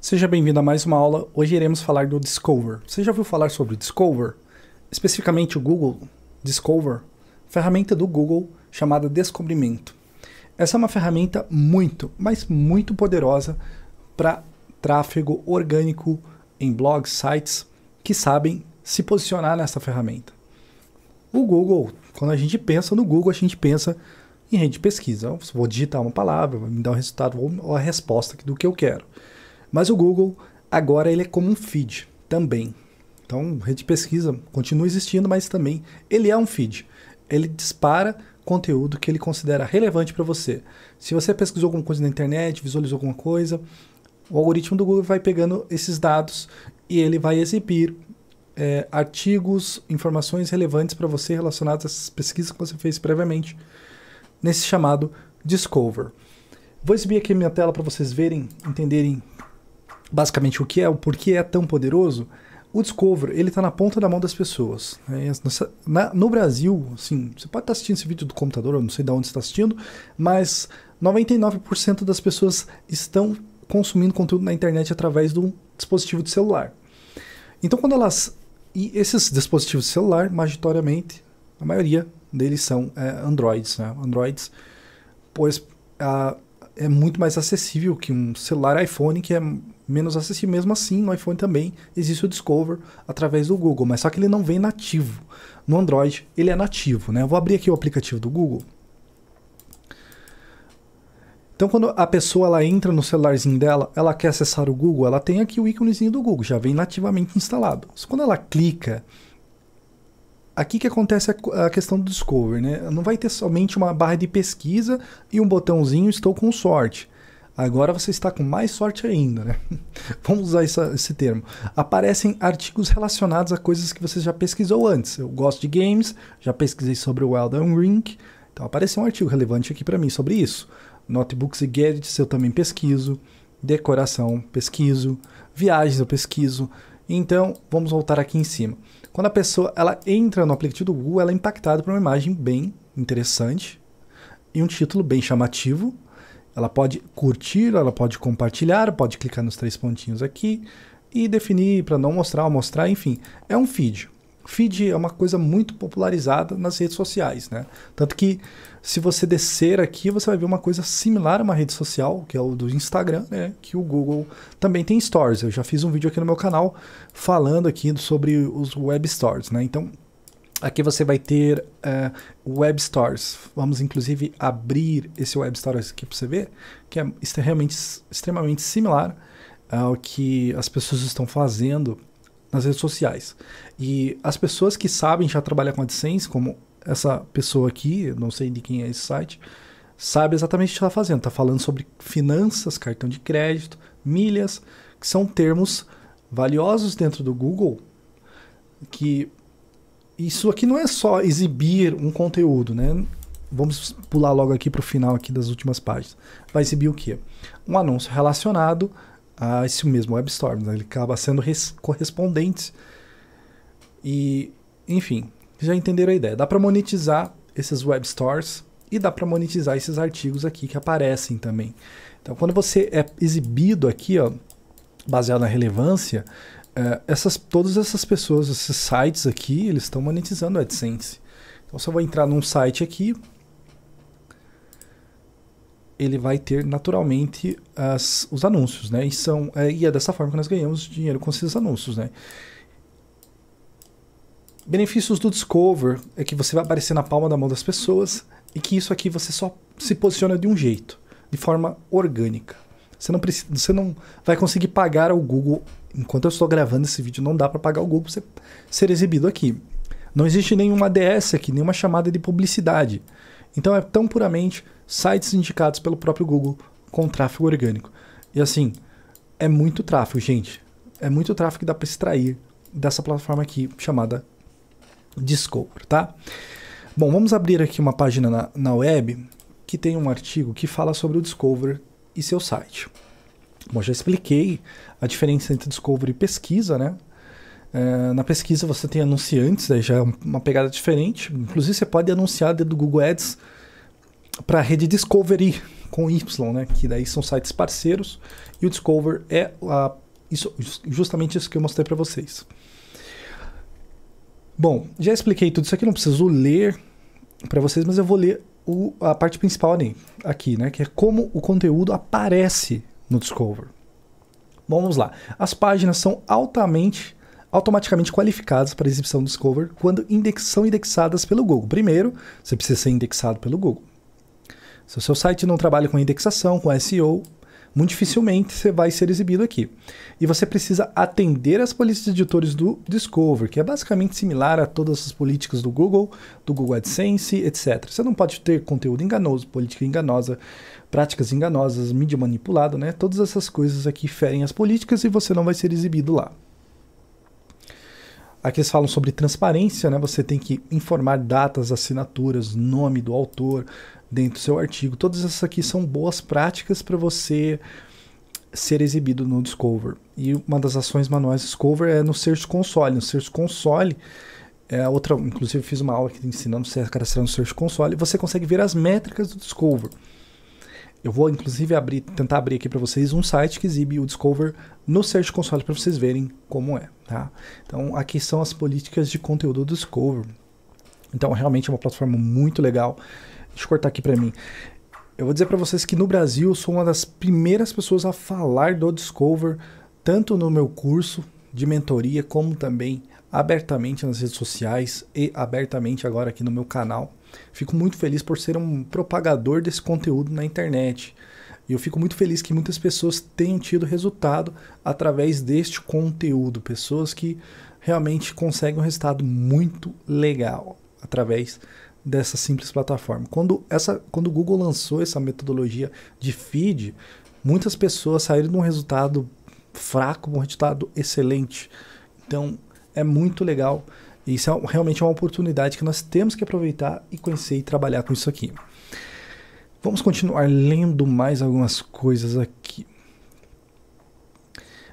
Seja bem-vindo a mais uma aula. Hoje iremos falar do Discover. Você já ouviu falar sobre o Discover? Especificamente o Google Discover, ferramenta do Google chamada Descobrimento. Essa é uma ferramenta muito, mas muito poderosa para tráfego orgânico em blogs, sites que sabem se posicionar nessa ferramenta. O Google, quando a gente pensa no Google, a gente pensa em rede de pesquisa. Eu vou digitar uma palavra, vai me dar o um resultado ou a resposta do que eu quero. Mas o Google agora ele é como um feed também. Então, rede de pesquisa continua existindo, mas também ele é um feed. Ele dispara conteúdo que ele considera relevante para você. Se você pesquisou alguma coisa na internet, visualizou alguma coisa, o algoritmo do Google vai pegando esses dados e ele vai exibir é, artigos, informações relevantes para você relacionadas a essas pesquisas que você fez previamente nesse chamado Discover. Vou exibir aqui minha tela para vocês verem, entenderem basicamente o que é, o porquê é tão poderoso, o Discover, ele está na ponta da mão das pessoas. Né? Na, no Brasil, assim, você pode estar tá assistindo esse vídeo do computador, eu não sei de onde você está assistindo, mas 99% das pessoas estão consumindo conteúdo na internet através de um dispositivo de celular. Então, quando elas. E esses dispositivos de celular, magitoriamente, a maioria deles são é, Androids. Né? Androids, pois ah, é muito mais acessível que um celular iPhone, que é menos acessível. Mesmo assim, no iPhone também existe o Discover através do Google, mas só que ele não vem nativo. No Android, ele é nativo, né? Eu vou abrir aqui o aplicativo do Google. Então, quando a pessoa ela entra no celularzinho dela, ela quer acessar o Google, ela tem aqui o íconezinho do Google, já vem nativamente instalado. Mas quando ela clica aqui que acontece a, questão do Discover, né? Não vai ter somente uma barra de pesquisa e um botãozinho estou com sorte. Agora você está com mais sorte ainda, né? Vamos usar essa, esse termo. Aparecem artigos relacionados a coisas que você já pesquisou antes. Eu gosto de games, já pesquisei sobre o Elden Ring, então apareceu um artigo relevante aqui para mim sobre isso. Notebooks e gadgets eu também pesquiso, decoração pesquiso, viagens eu pesquiso. Então vamos voltar aqui em cima. Quando a pessoa ela entra no aplicativo do Google, ela é impactada por uma imagem bem interessante e um título bem chamativo. Ela pode curtir, ela pode compartilhar, pode clicar nos três pontinhos aqui e definir para não mostrar ou mostrar, enfim, é um feed. Feed é uma coisa muito popularizada nas redes sociais, né? Tanto que se você descer aqui, você vai ver uma coisa similar a uma rede social, que é o do Instagram, né? Que o Google também tem stories. Eu já fiz um vídeo aqui no meu canal falando aqui sobre os web stories, né? Então, Aqui você vai ter eh, Web Stores. Vamos inclusive abrir esse Web Stores aqui para você ver, que é realmente extremamente similar ao que as pessoas estão fazendo nas redes sociais. E as pessoas que sabem já trabalhar com AdSense, como essa pessoa aqui, não sei de quem é esse site, sabe exatamente o que está fazendo. Está falando sobre finanças, cartão de crédito, milhas, que são termos valiosos dentro do Google. Que isso aqui não é só exibir um conteúdo, né? Vamos pular logo aqui para o final aqui das últimas páginas. Vai exibir o quê? Um anúncio relacionado a esse mesmo, WebStorm. Né? Ele acaba sendo correspondente. E, enfim, já entenderam a ideia. Dá para monetizar esses web stores e dá para monetizar esses artigos aqui que aparecem também. Então, quando você é exibido aqui, ó, baseado na relevância, é, essas, todas essas pessoas, esses sites aqui, eles estão monetizando o AdSense. Então, se eu vou entrar num site aqui, ele vai ter naturalmente as, os anúncios, né? E, são, é, e é dessa forma que nós ganhamos dinheiro com esses anúncios, né? Benefícios do Discover é que você vai aparecer na palma da mão das pessoas e que isso aqui você só se posiciona de um jeito, de forma orgânica. Você não, precisa, você não vai conseguir pagar ao Google. Enquanto eu estou gravando esse vídeo, não dá para pagar ao Google para ser exibido aqui. Não existe nenhuma ADS aqui, nenhuma chamada de publicidade. Então é tão puramente sites indicados pelo próprio Google com tráfego orgânico. E assim, é muito tráfego, gente. É muito tráfego que dá para extrair dessa plataforma aqui chamada Discover, tá? Bom, vamos abrir aqui uma página na, na web que tem um artigo que fala sobre o Discover e seu site. Bom, já expliquei a diferença entre Discover e pesquisa, né? É, na pesquisa você tem anunciantes, aí já é uma pegada diferente. Inclusive você pode anunciar dentro do Google Ads para a rede Discovery com Y, né? Que daí são sites parceiros e o Discover é a, isso, justamente isso que eu mostrei para vocês. Bom, já expliquei tudo isso aqui, não preciso ler para vocês, mas eu vou ler o, a parte principal ali, aqui, né? Que é como o conteúdo aparece no Discover. Bom, vamos lá. As páginas são altamente automaticamente qualificadas para exibição do Discover quando index, são indexadas pelo Google. Primeiro, você precisa ser indexado pelo Google. Se o seu site não trabalha com indexação, com SEO, muito dificilmente você vai ser exibido aqui. E você precisa atender as políticas de editores do Discover, que é basicamente similar a todas as políticas do Google, do Google AdSense, etc. Você não pode ter conteúdo enganoso, política enganosa, práticas enganosas, mídia manipulada, né? Todas essas coisas aqui ferem as políticas e você não vai ser exibido lá. Aqui eles falam sobre transparência, né? Você tem que informar datas, assinaturas, nome do autor dentro do seu artigo. Todas essas aqui são boas práticas para você ser exibido no Discover. E uma das ações manuais do Discover é no Search Console. No Search Console é outra, inclusive fiz uma aula aqui ensinando você a cadastrar no Search Console. Você consegue ver as métricas do Discover. Eu vou inclusive abrir, tentar abrir aqui para vocês um site que exibe o Discover no Search Console para vocês verem como é, tá? Então aqui são as políticas de conteúdo do Discover. Então realmente é uma plataforma muito legal. Deixa eu cortar aqui para mim. Eu vou dizer para vocês que no Brasil eu sou uma das primeiras pessoas a falar do Discover, tanto no meu curso de mentoria como também abertamente nas redes sociais e abertamente agora aqui no meu canal. Fico muito feliz por ser um propagador desse conteúdo na internet. E eu fico muito feliz que muitas pessoas tenham tido resultado através deste conteúdo. Pessoas que realmente conseguem um resultado muito legal através dessa simples plataforma. Quando, essa, quando o Google lançou essa metodologia de feed, muitas pessoas saíram de um resultado fraco, um resultado excelente. Então, é muito legal. isso é realmente é uma oportunidade que nós temos que aproveitar e conhecer e trabalhar com isso aqui. Vamos continuar lendo mais algumas coisas aqui.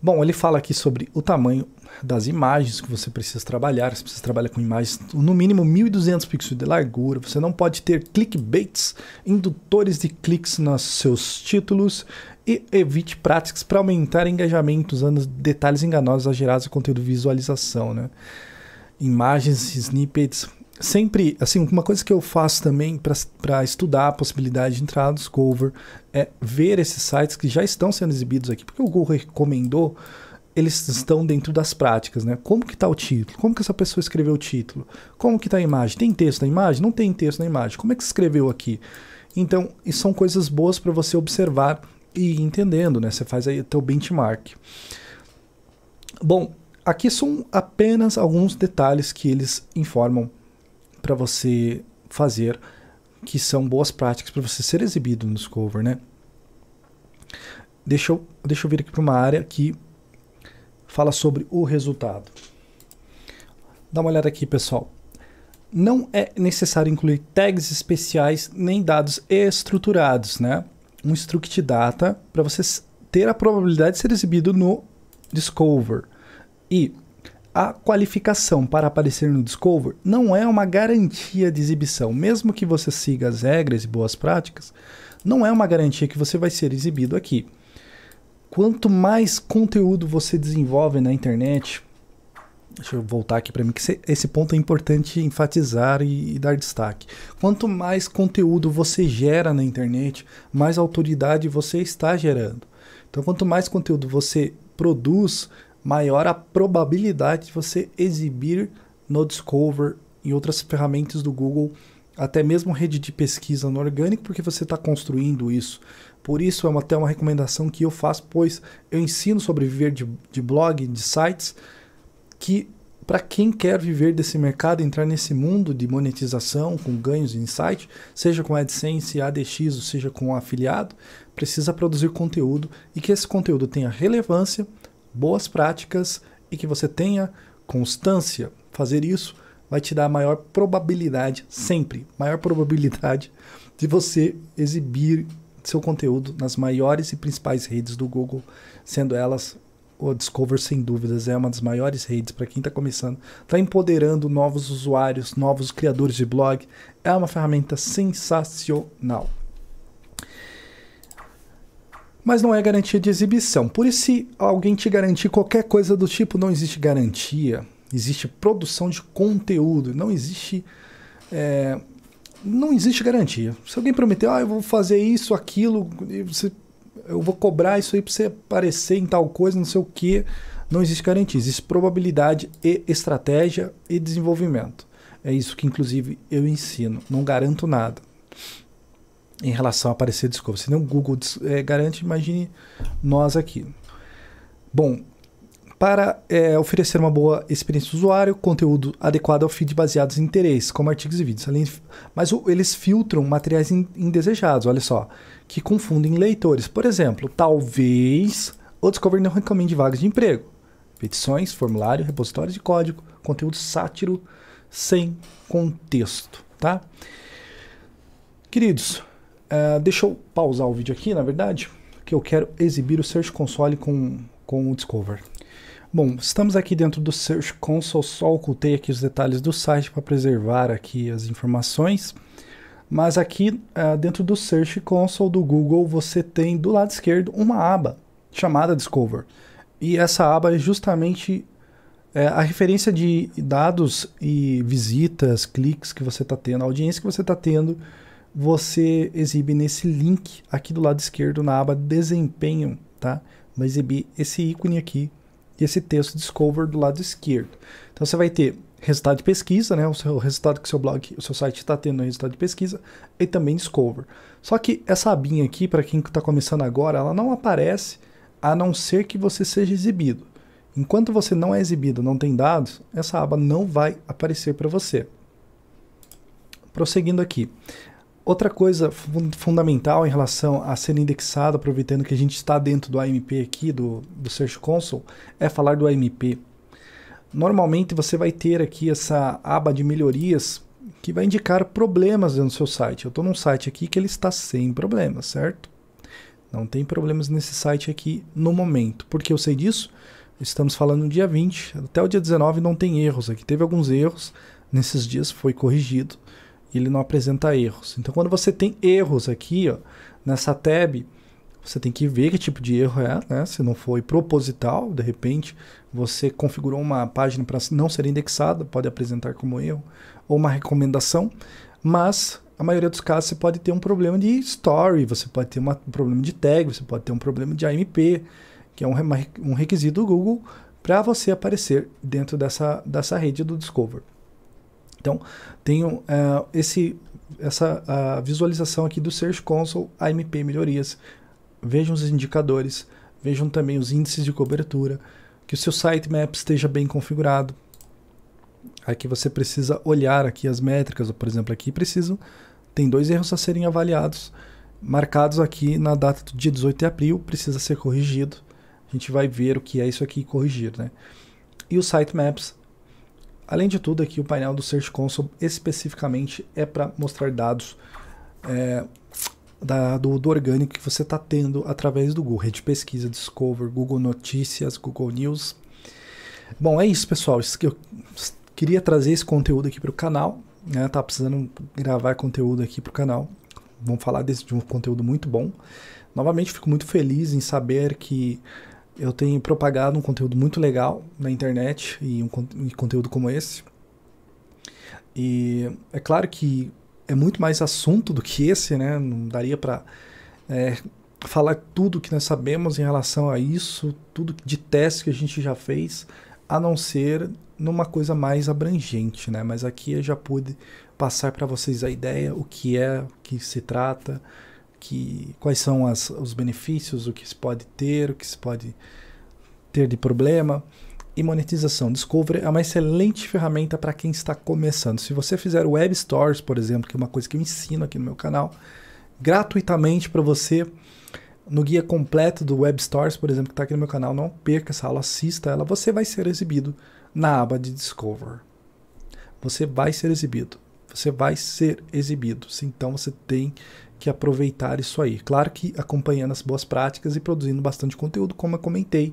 Bom, ele fala aqui sobre o tamanho das imagens que você precisa trabalhar. Você precisa trabalhar com imagens no mínimo 1.200 pixels de largura. Você não pode ter clickbaits, indutores de cliques nos seus títulos e evite práticas para aumentar engajamento usando detalhes enganosos exagerados e conteúdo visualização, né? Imagens, snippets. Sempre, assim, uma coisa que eu faço também para estudar a possibilidade de entrar no Discover é ver esses sites que já estão sendo exibidos aqui, porque o Google recomendou, eles estão dentro das práticas, né? Como que está o título? Como que essa pessoa escreveu o título? Como que está a imagem? Tem texto na imagem? Não tem texto na imagem. Como é que escreveu aqui? Então, são coisas boas para você observar e entendendo, né? Você faz aí o teu benchmark. Bom, aqui são apenas alguns detalhes que eles informam para você fazer, que são boas práticas para você ser exibido no Discover, né? Deixa eu, deixa eu vir aqui para uma área que fala sobre o resultado. Dá uma olhada aqui, pessoal. Não é necessário incluir tags especiais nem dados estruturados, né? um struct data para você ter a probabilidade de ser exibido no Discover. E a qualificação para aparecer no Discover não é uma garantia de exibição. Mesmo que você siga as regras e boas práticas, não é uma garantia que você vai ser exibido aqui. Quanto mais conteúdo você desenvolve na internet, Deixa eu voltar aqui para mim, que esse ponto é importante enfatizar e, e, dar destaque. Quanto mais conteúdo você gera na internet, mais autoridade você está gerando. Então, quanto mais conteúdo você produz, maior a probabilidade de você exibir no Discover, em outras ferramentas do Google, até mesmo rede de pesquisa no orgânico, porque você está construindo isso. Por isso, é uma, até uma recomendação que eu faço, pois eu ensino sobre viver de, de blog, de sites que para quem quer viver desse mercado, entrar nesse mundo de monetização com ganhos e insight, seja com AdSense, ADX ou seja com um afiliado, precisa produzir conteúdo e que esse conteúdo tenha relevância, boas práticas e que você tenha constância. Fazer isso vai te dar maior probabilidade, sempre, maior probabilidade de você exibir seu conteúdo nas maiores e principais redes do Google, sendo elas o Discover, sem dúvidas, é uma das maiores redes para quem está começando. Está empoderando novos usuários, novos criadores de blog. É uma ferramenta sensacional. Mas não é garantia de exibição. Por isso, se alguém te garantir qualquer coisa do tipo, não existe garantia. Existe produção de conteúdo. Não existe. É, não existe garantia. Se alguém prometer, ah, eu vou fazer isso, aquilo, e você eu vou cobrar isso aí para você aparecer em tal coisa, não sei o que. Não existe garantia, existe probabilidade e estratégia e desenvolvimento. É isso que, inclusive, eu ensino. Não garanto nada em relação a aparecer discovery. Se nem o Google é, garante, imagine nós aqui. Bom, para é, oferecer uma boa experiência do usuário, conteúdo adequado ao feed baseados em interesses, como artigos e vídeos. Além, mas o, eles filtram materiais indesejados, olha só, que confundem leitores. Por exemplo, talvez o Discovery não recomende vagas de emprego, petições, formulário, repositórios de código, conteúdo sátiro sem contexto, tá? Queridos, uh, deixa eu pausar o vídeo aqui, na verdade, que eu quero exibir o Search Console com com o Discover. Bom, estamos aqui dentro do Search Console, só ocultei aqui os detalhes do site para preservar aqui as informações. Mas aqui eh, dentro do Search Console do Google você tem do lado esquerdo uma aba chamada Discover. E essa aba é justamente eh, a referência de dados e visitas, cliques que você está tendo, a audiência que você está tendo, você exibe nesse link aqui do lado esquerdo na aba Desempenho, tá? vai exibir esse ícone aqui e esse texto Discover do lado esquerdo. Então você vai ter resultado de pesquisa, né, o, seu, o resultado que seu blog, o seu site está tendo no resultado de pesquisa e também Discover. Só que essa abinha aqui, para quem está começando agora, ela não aparece a não ser que você seja exibido. Enquanto você não é exibido, não tem dados, essa aba não vai aparecer para você. Prosseguindo aqui, Outra coisa fundamental em relação a ser indexado, aproveitando que a gente está dentro do AMP aqui, do, do Search Console, é falar do AMP. Normalmente você vai ter aqui essa aba de melhorias que vai indicar problemas no seu site. Eu estou num site aqui que ele está sem problemas, certo? Não tem problemas nesse site aqui no momento. porque eu sei disso? Estamos falando no dia 20, até o dia 19 não tem erros aqui. Teve alguns erros, nesses dias foi corrigido ele não apresenta erros. Então, quando você tem erros aqui, ó, nessa tab, você tem que ver que tipo de erro é, né? Se não foi proposital, de repente você configurou uma página para não ser indexada, pode apresentar como erro, ou uma recomendação, mas a maioria dos casos você pode ter um problema de story, você pode ter uma, um problema de tag, você pode ter um problema de AMP, que é um, um requisito do Google para você aparecer dentro dessa, dessa rede do Discover. Então, tenho uh, esse, essa uh, visualização aqui do Search Console AMP Melhorias. Vejam os indicadores, vejam também os índices de cobertura, que o seu sitemap esteja bem configurado. Aqui você precisa olhar aqui as métricas, por exemplo, aqui preciso, tem dois erros a serem avaliados, marcados aqui na data do dia 18 de abril, precisa ser corrigido. A gente vai ver o que é isso aqui corrigir, né? E os sitemaps Além de tudo, aqui o painel do Search Console especificamente é para mostrar dados é, da, do, do, orgânico que você está tendo através do Google, rede pesquisa, Discover, Google Notícias, Google News. Bom, é isso, pessoal. Eu queria trazer esse conteúdo aqui para o canal. Né? Tá precisando gravar conteúdo aqui para o canal. Vamos falar desse, de um conteúdo muito bom. Novamente, fico muito feliz em saber que eu tenho propagado um conteúdo muito legal na internet e um, conteúdo como esse. E é claro que é muito mais assunto do que esse, né? Não daria para é, falar tudo que nós sabemos em relação a isso, tudo de teste que a gente já fez, a não ser numa coisa mais abrangente, né? Mas aqui eu já pude passar para vocês a ideia, o que é, o que se trata, que quais são as, os benefícios, o que se pode ter, o que se pode ter de problema. E monetização. Discovery é uma excelente ferramenta para quem está começando. Se você fizer web stores, por exemplo, que é uma coisa que eu ensino aqui no meu canal, gratuitamente para você, no guia completo do Web Stores, por exemplo, que está aqui no meu canal, não perca essa aula, assista ela, você vai ser exibido na aba de Discover. Você vai ser exibido. Você vai ser exibido. Então você tem que aproveitar isso aí. Claro que acompanhando as boas práticas e produzindo bastante conteúdo, como eu comentei,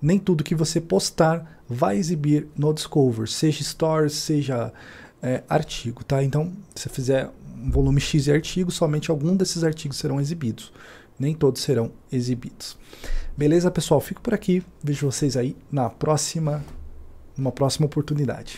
nem tudo que você postar vai exibir no Discover, seja stories, seja é, artigo, tá? Então, se você fizer um volume X de artigos, somente algum desses artigos serão exibidos. Nem todos serão exibidos. Beleza, pessoal? Fico por aqui. Vejo vocês aí na próxima, numa próxima oportunidade.